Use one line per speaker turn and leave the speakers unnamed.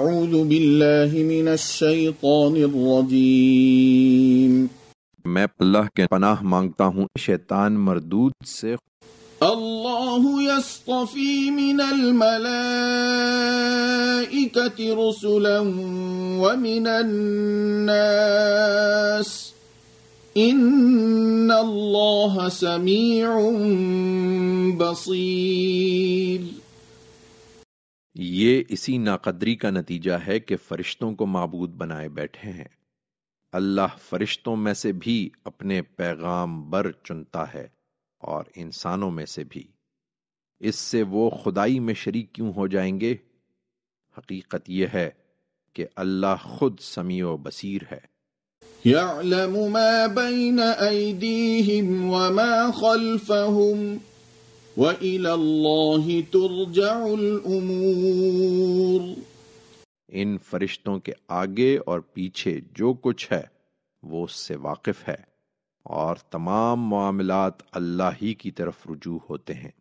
أعوذ بالله من الشيطان الرجيم
میں اللہ کے پناہ مانگتا ہوں شیطان مردود سے
الله يصطفي من الملائكة رسلا ومن الناس إن الله سميع بصير
یہ اسی ناقدری کا نتیجہ ہے کہ فرشتوں کو معبود بنائے بیٹھے ہیں اللہ فرشتوں میں سے بھی اپنے پیغام بر چنتا ہے اور انسانوں میں سے بھی اس سے وہ خدائی میں شریک کیوں ہو جائیں گے حقیقت یہ ہے کہ اللہ خود سمیع و بصیر ہے
الأمور
ان فرشتوں کے آگے اور پیچھے جو کچھ ہے وہ اس سے واقف ہے اور تمام معاملات اللہ ہی
کی طرف رجوع ہوتے ہیں